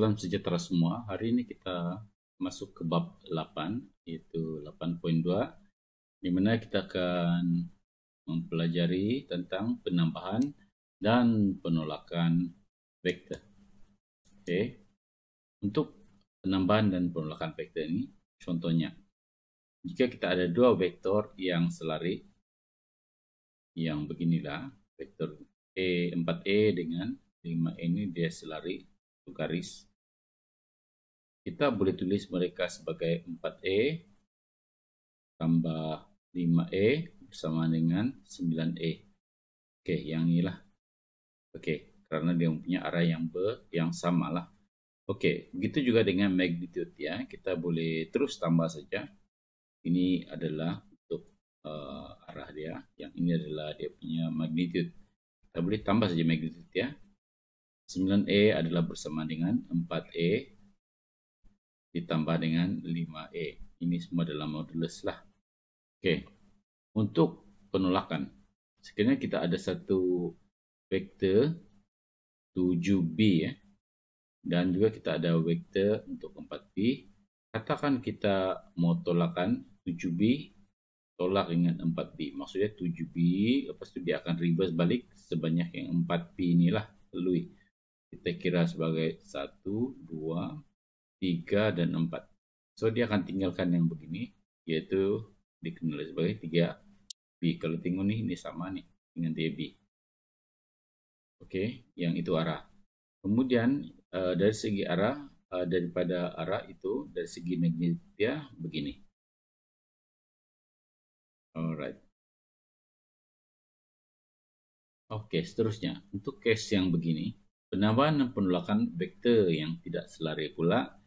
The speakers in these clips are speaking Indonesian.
Salam sejahtera semua. Hari ini kita masuk ke bab 8, yaitu 8.2, di mana kita akan mempelajari tentang penambahan dan penolakan vektor. Oke. Okay. Untuk penambahan dan penolakan vektor ini, contohnya, jika kita ada dua vektor yang selari, yang beginilah, vektor E4E e dengan 5 ini dia selari, satu garis. Kita boleh tulis mereka sebagai 4E tambah 5E bersama dengan 9E. Oke, yang inilah. Oke, karena dia punya arah yang ber, yang sama lah. Oke, begitu juga dengan magnitude ya. Kita boleh terus tambah saja. Ini adalah untuk uh, arah dia. Yang ini adalah dia punya magnitude. Kita boleh tambah saja magnitude ya. 9E adalah bersama dengan 4E ditambah dengan 5E. Ini semua dalam modulus lah. Oke, untuk penolakan. Sekiranya kita ada satu vektor 7B ya. Dan juga kita ada vektor untuk 4B. Katakan kita mau tolakan 7B tolak dengan 4B. Maksudnya 7B, lepas itu dia akan reverse balik sebanyak yang 4B inilah Lalu Kita kira sebagai 1, 2, 3 dan 4. So dia akan tinggalkan yang begini yaitu dikenal sebagai 3B. Kalau tinggal nih ini sama nih dengan DB. Oke, okay, yang itu arah. Kemudian uh, dari segi arah uh, daripada arah itu dari segi magnetnya begini. Alright. Oke, okay, seterusnya untuk case yang begini, penambahan dan penolakan vektor yang tidak selari pula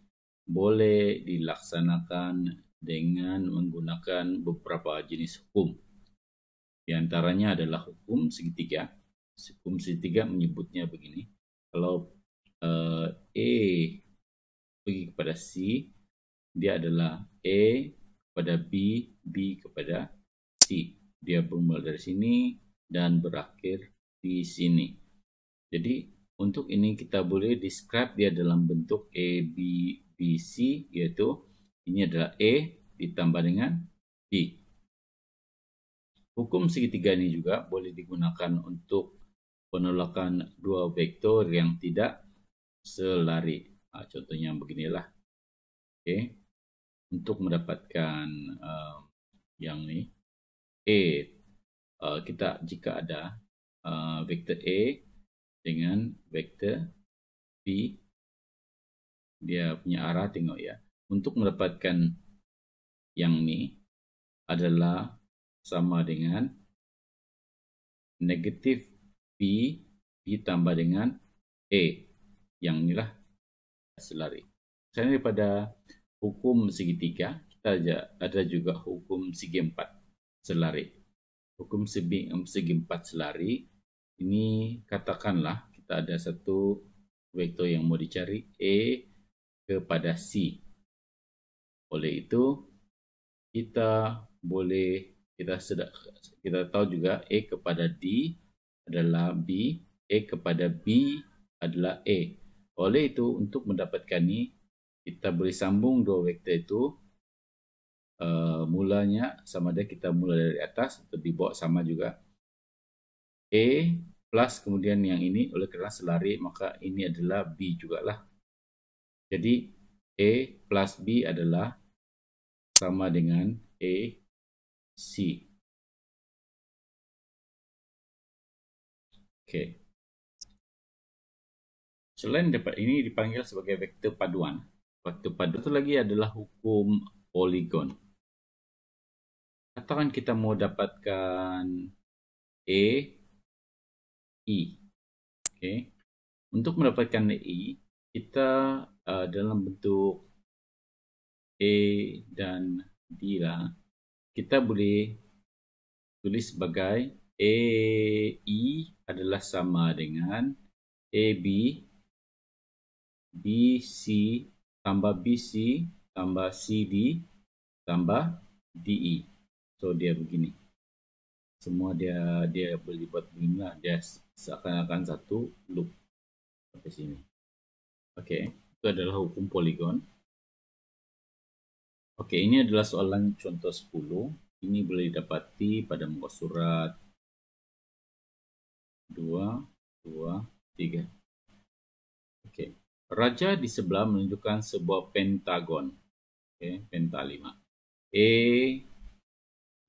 boleh dilaksanakan dengan menggunakan beberapa jenis hukum. Di antaranya adalah hukum segitiga. Hukum segitiga menyebutnya begini. Kalau uh, E pergi kepada C, dia adalah E kepada B, B kepada C. Dia bermula dari sini dan berakhir di sini. Jadi untuk ini kita boleh describe dia dalam bentuk A, B, BC yaitu ini adalah E ditambah dengan B. Hukum segitiga ini juga boleh digunakan untuk penolakan dua vektor yang tidak selari. Nah, contohnya beginilah. Oke. Untuk mendapatkan uh, yang ini E uh, kita jika ada uh, vektor E dengan vektor B dia punya arah tengok ya untuk mendapatkan yang ini adalah sama dengan negatif P ditambah dengan E yang inilah hasil lari misalnya daripada hukum segitiga kita ada juga hukum segi empat selari hukum segi, segi empat selari ini katakanlah kita ada satu vektor yang mau dicari E kepada C. Oleh itu, kita boleh, kita sedar, kita tahu juga A kepada D adalah B, A kepada B adalah A. Oleh itu, untuk mendapatkan ni, kita boleh sambung dua vektor itu. Uh, mulanya, sama ada kita mula dari atas atau dibawa sama juga. A plus kemudian yang ini, oleh kerana selari, maka ini adalah B juga lah. Jadi E plus B adalah sama dengan E C. Oke. Okay. Selain dapat ini dipanggil sebagai vektor paduan. Vektor paduan itu lagi adalah hukum poligon. Katakan kita mau dapatkan E I. Oke. Okay. Untuk mendapatkan I, e, kita uh, dalam bentuk A dan D lah kita boleh tulis sebagai AE adalah sama dengan b b c tambah b c tambah c d tambah d e. so dia begini semua dia dia boleh buat begini lah dia seakan-akan satu loop sampai sini okay itu adalah hukum poligon. Okey, ini adalah soalan contoh 10. Ini boleh didapati pada muka surat 2, 2, 3. Okey, raja di sebelah menunjukkan sebuah pentagon. Okey, penta 5. A,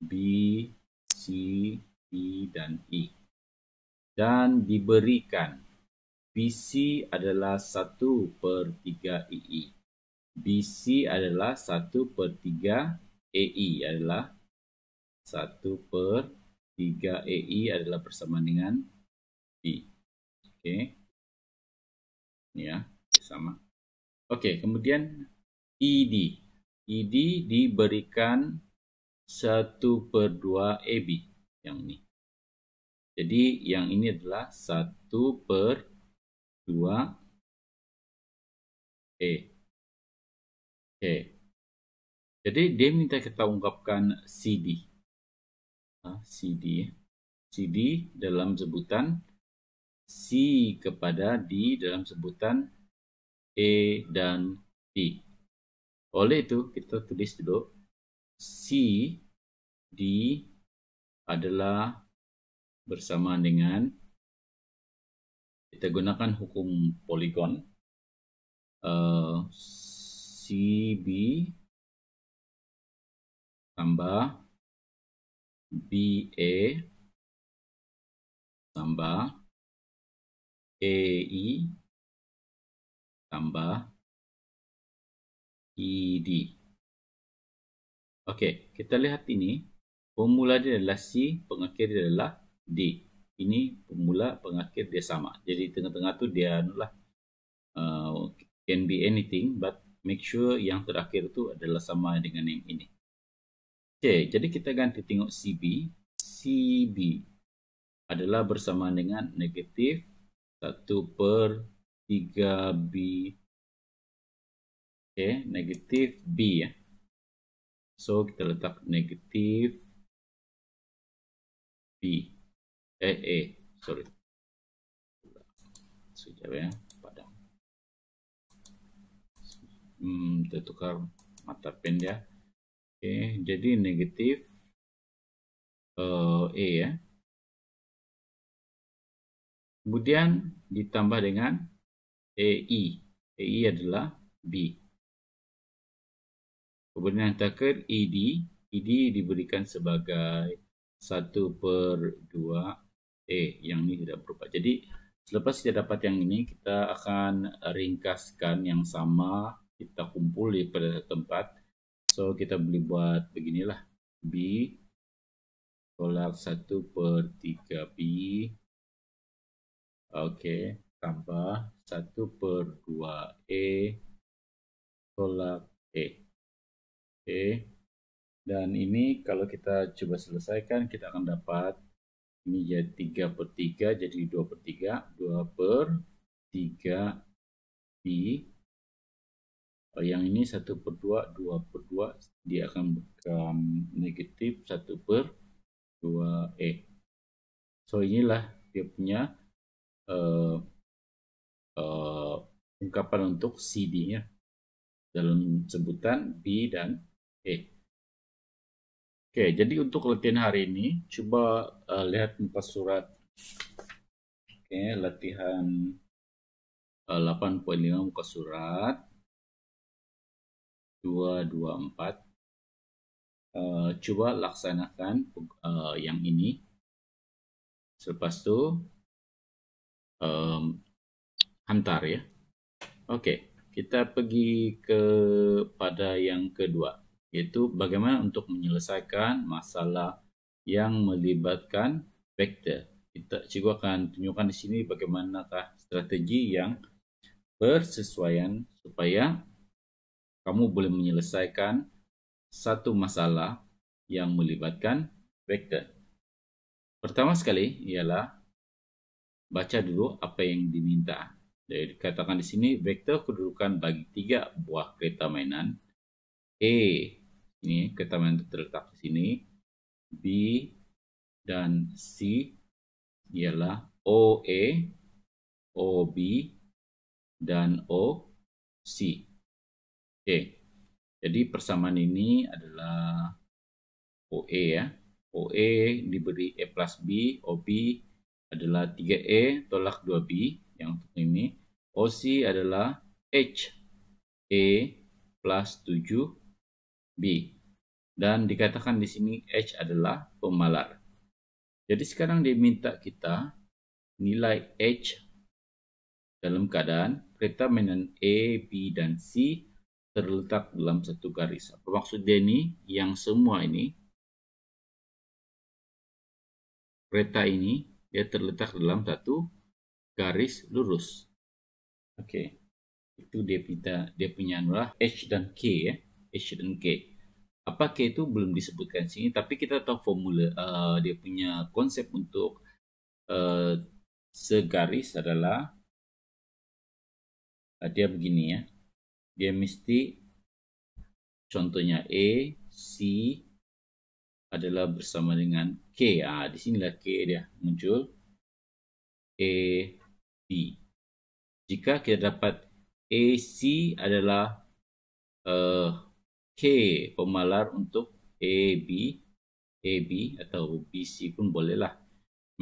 B, C, E dan E. Dan diberikan BC adalah 1 per 3 EI. BC adalah 1 per 3 EI adalah 1 per 3 EI adalah bersamaan dengan B. Oke. Okay. Ya, sama. Oke, okay, kemudian ED. ED diberikan 1 per 2 EB. yang ini. Jadi yang ini adalah 1 per 3 dua E. Oke. Jadi dia minta kita ungkapkan CD. Ah, CD. CD dalam sebutan C kepada D dalam sebutan E dan d Oleh itu kita tulis dulu C D adalah bersamaan dengan kita gunakan hukum poligon uh, eh, CB tambah BA e, tambah AI e, tambah ED Okey, kita lihat ini formula dia adalah C, pengakhir dia adalah D ini pemula pengakhir dia sama. Jadi tengah-tengah tu dia nulah uh, can be anything but make sure yang terakhir tu adalah sama dengan yang ini. Okay, jadi kita ganti tengok CB. CB adalah bersama dengan negatif 1 per 3B. Okey, negatif B ya. So, kita letak negatif B. eh eh sorry sejauh ya padam hmm, kita mata pen ya oke okay, jadi negatif uh, e ya kemudian ditambah dengan ei ei adalah b kemudian yang terakhir ed ed diberikan sebagai satu per dua. E yang ini tidak berubah. Jadi selepas kita dapat yang ini kita akan ringkaskan yang sama kita kumpul di pada tempat. So kita beli buat beginilah B tolak 1 per 3 b, Oke, okay. tambah 1 per 2 E tolak E. E. Dan ini kalau kita coba selesaikan, kita akan dapat ini ya jadi 3 per 3, jadi 2 per 3. 2 per 3 pi. Oh, yang ini 1 per 2, 2 per 2. Dia akan become negatif 1 per 2e. So inilah dia punya uh, uh, ungkapan untuk CD-nya dalam sebutan B dan E. Oke, jadi untuk latihan hari ini, coba uh, lihat muka surat. Oke, latihan uh, eh, 8.5 muka surat 224. Uh, eh, coba laksanakan uh, yang ini. Selepas itu um, hantar ya. Oke, kita pergi kepada yang kedua yaitu bagaimana untuk menyelesaikan masalah yang melibatkan vektor. Kita cikgu akan tunjukkan di sini bagaimanakah strategi yang bersesuaian supaya kamu boleh menyelesaikan satu masalah yang melibatkan vektor. Pertama sekali ialah baca dulu apa yang diminta. Jadi dikatakan di sini vektor kedudukan bagi tiga buah kereta mainan A, ini ketambahan untuk terletak di sini B dan C ialah OA, e, OB, dan OC. Oke, jadi persamaan ini adalah OE ya. OE diberi E plus B, OB adalah 3E tolak 2B yang untuk ini. OC adalah H, E plus 7B. dan dikatakan di sini H adalah pemalar. Jadi sekarang dia minta kita nilai H dalam keadaan pertemuan A, B dan C terletak dalam satu garis. Apa maksud dia ni? Yang semua ini kereta ini dia terletak dalam satu garis lurus. Okey. Itu dia pita dia punya nulah H dan K ya. H dan K apa K itu belum disebutkan sini tapi kita tahu formula uh, dia punya konsep untuk uh, segaris adalah uh, dia begini ya dia mesti contohnya A C adalah bersama dengan K ah uh, di lah K dia muncul A B jika kita dapat AC adalah uh, K pemalar untuk AB AB atau BC pun bolehlah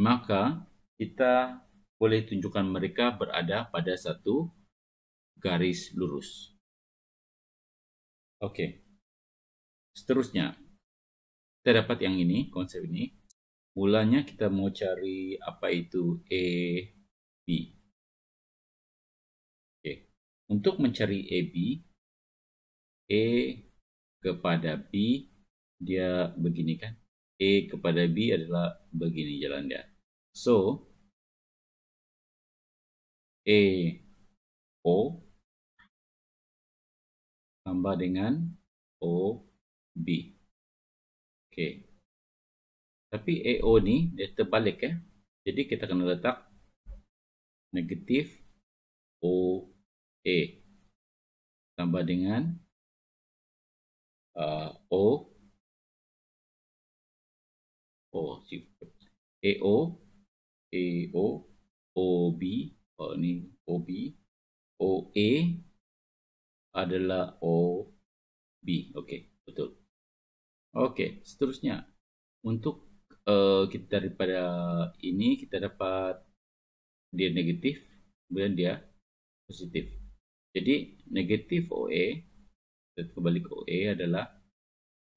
maka kita boleh tunjukkan mereka berada pada satu garis lurus oke seterusnya kita dapat yang ini konsep ini mulanya kita mau cari apa itu AB oke okay. untuk mencari AB A kepada B dia begini kan A kepada B adalah begini jalan dia so A O tambah dengan O B okey tapi O ni dia terbalik eh jadi kita kena letak negatif O OA tambah dengan uh, O O A e, e, oh, O B O O oh ini O A adalah O O oke okay, betul oke okay, seterusnya untuk uh, kita daripada ini kita dapat dia negatif kemudian dia positif jadi negatif OA e dan kembali ke OE adalah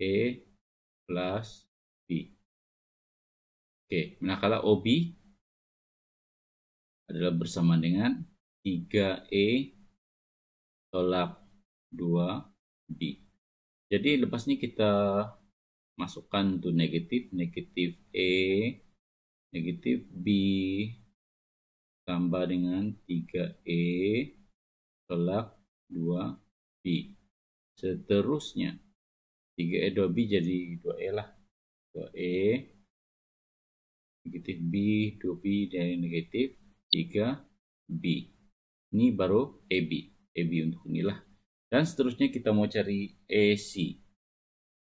E plus B. Oke, manakala OB adalah bersama dengan 3E tolak 2B. Jadi lepas ini kita masukkan untuk negatif, negatif E, negatif B, tambah dengan 3E tolak 2B seterusnya. 3E b jadi 2E lah. 2E negatif B, 2B dari negatif 3B. Ini baru AB. E AB e untuk inilah. Dan seterusnya kita mau cari AC.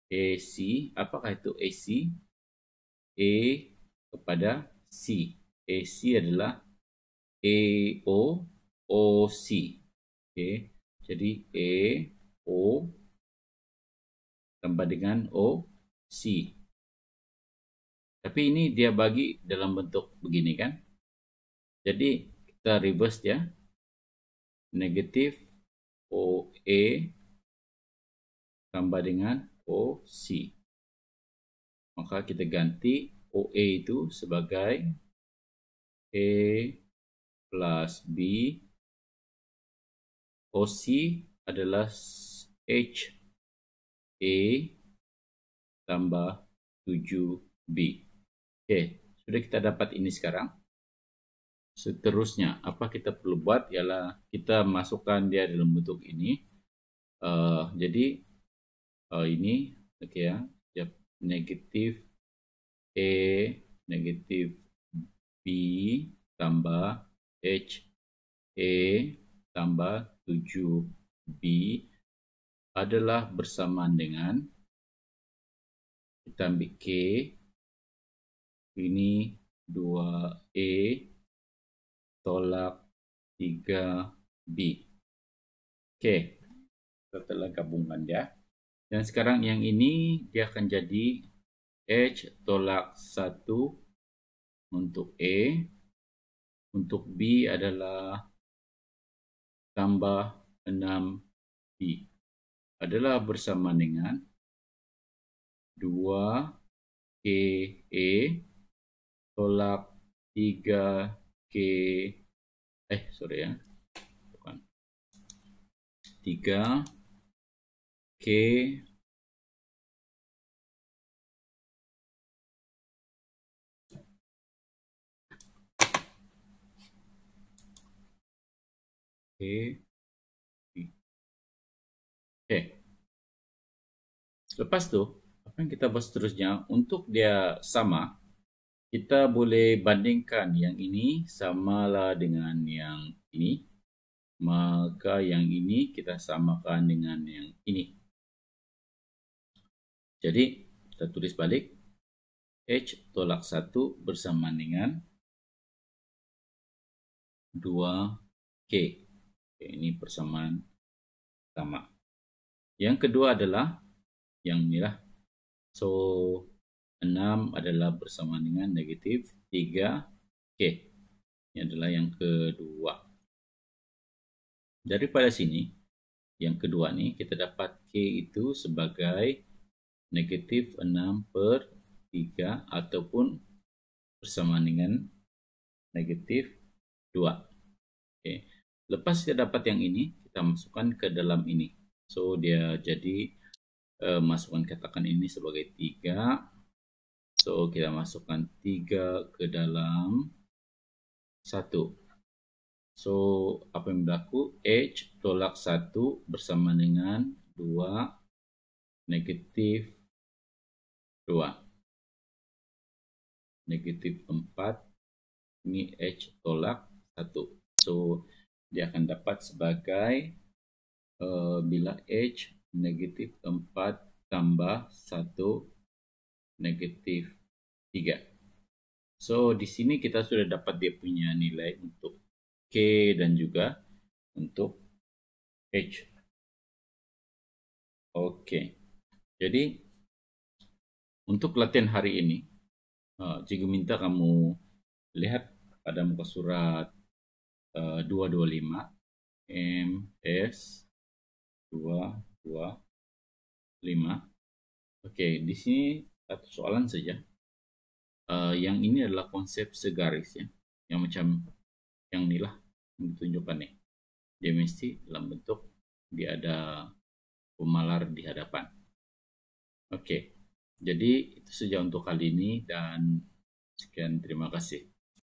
E AC, apakah itu AC? E kepada C. AC adalah o OC. Oke, jadi E O tambah dengan O C. Tapi ini dia bagi dalam bentuk begini kan. Jadi kita reverse ya. Negatif OE tambah dengan OC. Maka kita ganti OE itu sebagai a e plus B. OC adalah H A e, tambah 7B. Oke, sudah kita dapat ini sekarang. Seterusnya, apa kita perlu buat ialah kita masukkan dia dalam bentuk ini. Uh, jadi, uh, ini, oke ya, yep, negatif A, e, negatif B, tambah H, A, e tambah 7B, adalah bersamaan dengan kita ambil K ini 2A e tolak 3B ok kita telah gabungkan ya dan sekarang yang ini dia akan jadi H tolak 1 untuk A. E. Untuk B adalah tambah 6B adalah bersama dengan 2KE tolak 3K eh sorry ya bukan 3K Okay. Okay. Lepas tu, apa yang kita buat seterusnya, untuk dia sama, kita boleh bandingkan yang ini samalah dengan yang ini. Maka yang ini kita samakan dengan yang ini. Jadi, kita tulis balik. H tolak 1 bersama dengan 2K. Okay, ini persamaan sama. Yang kedua adalah yang merah. So 6 adalah bersamaan dengan negatif 3K. Ini adalah yang kedua. Daripada sini, yang kedua nih kita dapat K itu sebagai negatif 6 per 3 ataupun bersamaan dengan negatif 2. Oke. Lepas kita dapat yang ini, kita masukkan ke dalam ini. So dia jadi uh, masukkan katakan ini sebagai tiga. So kita masukkan tiga ke dalam satu. So apa yang berlaku? H tolak satu bersama dengan dua negatif dua negatif empat ini H tolak satu so dia akan dapat sebagai Eh, bila H negatif 4 tambah 1 negatif 3. So, di sini kita sudah dapat dia punya nilai untuk K dan juga untuk H. Oke. Jadi, untuk latihan hari ini, jika eh, minta kamu lihat pada muka surat 225 eh, M, S, dua dua lima Oke, di sini satu soalan saja. Uh, yang ini adalah konsep segaris ya, yang macam yang inilah yang ditunjukkan nih. Dia mesti dalam bentuk dia ada pemalar di hadapan. Oke, jadi itu saja untuk kali ini dan sekian terima kasih.